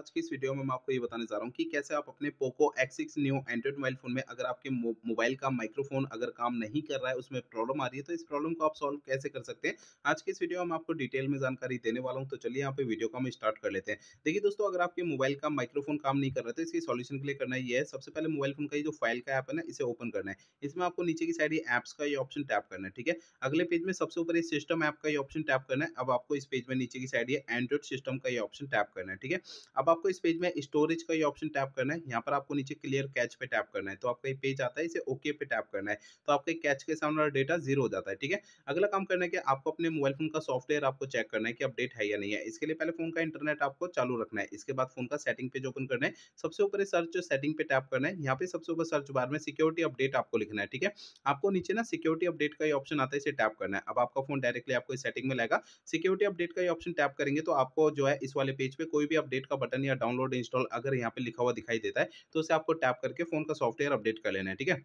आज की इस वीडियो में मैं आपको ये बताने जा रहा हूँ कि कैसे आप अपने Poco X six new Android mobile phone में अगर आपके मोबाइल का माइक्रोफोन अगर काम नहीं कर रहा है उसमें प्रॉब्लम आ रही है तो इस प्रॉब्लम को आप सॉल्व कैसे कर सकते हैं आज की इस वीडियो में आपको डिटेल में जानकारी देने वाला हूँ तो चलिए यहाँ पे वीडियो का हम स्टार्ट कर लेते हैं देखिए दोस्तों अगर आपके मोबाइल का माइक्रोफोन काम नहीं कर रहा था इसकी सोल्यूशन के लिए करना ये है सबसे पहले मोबाइल फोन का जो फाइल का ऐप है ना इसे ओपन करना है इसमें आपको नीचे की साइड एप्स का ये ऑप्शन टैप करना है ठीक है अगले पेज में सबसे ऊपर सिस्टम ऐप का ये ऑप्शन टैप करना है अब आपको इस पेज में नीचे की साइड एंड्रॉइड सिस्टम का ये ऑप्शन टैप करना है ठीक है अब आपको इस पेज में स्टोरेज का ये ऑप्शन टैप करना है यहाँ पर आपको नीचे क्लियर कैच पे टैप करना है तो आपका ये पेज आता है इसे ओके पे टैप करना है तो आपके कैच के सामने वाला डेटा जीरो हो जाता है ठीक है अगला काम करना है कि आपको अपने मोबाइल फोन का सॉफ्टवेयर आपको चेक करना है कि अपडेट है या नहीं है इसके लिए पहले फोन का इंटरनेट आपको चालू रखना है इसके बाद फोन का सेटिंग पेज ओपन करना है सबसे ऊपर सर्च सेटिंग पे टैप करना है यहाँ पे सबसे ऊपर सर्च बार में सिक्योरिटी अपडेट आपको लिखना है ठीक है आपको नीचे ना सिक्योरिटी अपडेट का ये ऑप्शन आता है इसे टैप करना है अब आपका फोन डायरेक्टली आपको सेटिंग में लाएगा सिक्योरिटी अपडेट का ये ऑप्शन टैप करेंगे तो आपको जो है इस वाले पेज पे कोई भी अपडेट का बटन बटन या डाउनलोड इंस्टॉल अगर यहाँ पे लिखा हुआ दिखाई देता है तो उसे आपको टैप करके फोन का सॉफ्टवेयर अपडेट कर लेना है ठीक है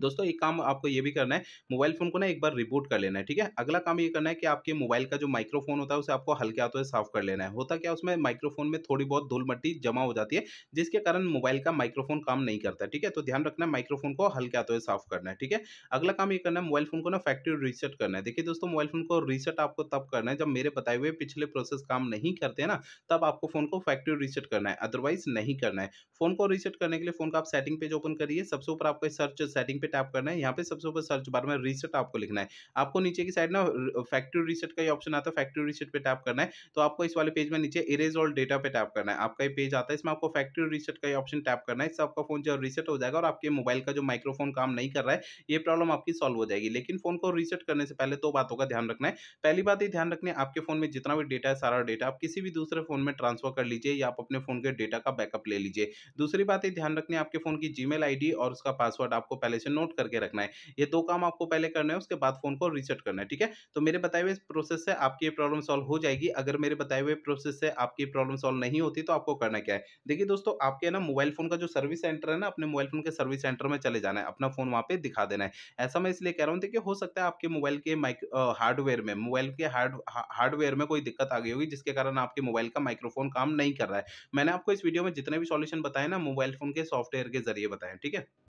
दोस्तों एक काम आपको ये भी करना है मोबाइल फ़ोन को ना एक बार रिबूट कर लेना है ठीक है अगला काम ये करना है कि आपके मोबाइल का जो माइक्रोफोन होता है उसे आपको हल्के हाथों से साफ कर लेना है होता क्या उसमें माइक्रोफोन में थोड़ी बहुत धूल मट्टी जमा हो जाती है जिसके कारण मोबाइल का माइक्रोफोन काम नहीं करता ठीक है तो ध्यान रखना माइक्रोफोन को हल्के हाथों से साफ करना है ठीक है अगला काम ये करना है मोबाइल फ़ोन को ना फैक्ट्री रीसेट करना है देखिए दोस्तों मोबाइल फ़ोन को रीसेट आपको तब करना है जब मेरे बताए हुए पिछले प्रोसेस काम नहीं करते ना तब आपको फ़ोन को फैक्ट्री रीसेट करना है अदरवाइज नहीं करना है फ़ोन को रीसेट करने के लिए फ़ोन का आप सेटिंग पेज ओपन करिए सबसे ऊपर आपको सर्च सेटिंग पे टैप करना है यहाँ पे सबसे ऊपर सर्च बार में रीसेट आपको लिखना है आपको नीचे की साइड ना फैक्ट्री रीसेट का ही ऑप्शन आता है फैक्ट्री रीसेट पे टैप करना है तो आपको इस वाले पेज में नीचे इरेज ऑल डेटा पे टैप करना है आपका ये पेज आता है इसमें आपको फैक्ट्री रीसेट का ही ऑप्शन टैप करना है इससे आपका फोन जो रीसेट हो जाएगा और आपके मोबाइल का जो माइक्रोफोन काम नहीं कर रहा है ये प्रॉब्लम आपकी सॉल्व हो जाएगी लेकिन फोन को रीसेट करने से पहले दो बातों का ध्यान रखना है पहली बात ये ध्यान रखना है आपके फोन में जितना भी डेटा है सारा डेटा आप किसी भी दूसरे फोन में ट्रांसफर कर लीजिए या आप अपने फोन के डेटा का बैकअप ले लीजिए दूसरी बात ये ध्यान रखना है आपके फोन की जीमेल आईडी और उसका पासवर्ड आपको पहले से नोट करके रखना है ये दो काम आपको पहले करना है उसके बाद फोन को रिसेट करना है ठीक है तो मेरे बताए हुए प्रोसेस से आपकी प्रॉब्लम सॉल्व हो जाएगी अगर मेरे बताए हुए प्रोसेस से आपकी प्रॉब्लम सॉल्व नहीं होती तो आपको करना क्या है देखिए दोस्तों आपके ना मोबाइल फोन का जो सर्विस सेंटर है ना अपने मोबाइल फोन के सर्विस सेंटर में चले जाना है अपना फोन वहाँ पे दिखा देना है ऐसा मैं इसलिए कह रहा हूँ देखिए हो सकता है आपके मोबाइल के हार्डवेयर में मोबाइल के हार्ड हार्डवेयर में कोई दिक्कत आ गई होगी जिसके कारण आपके मोबाइल का माइक्रोफोन काम नहीं कर रहा है मैंने आपको इस वीडियो में जितने भी सॉल्यूशन बताए ना मोबाइल फोन के सॉफ्टवेयर के जरिए बताए ठीक है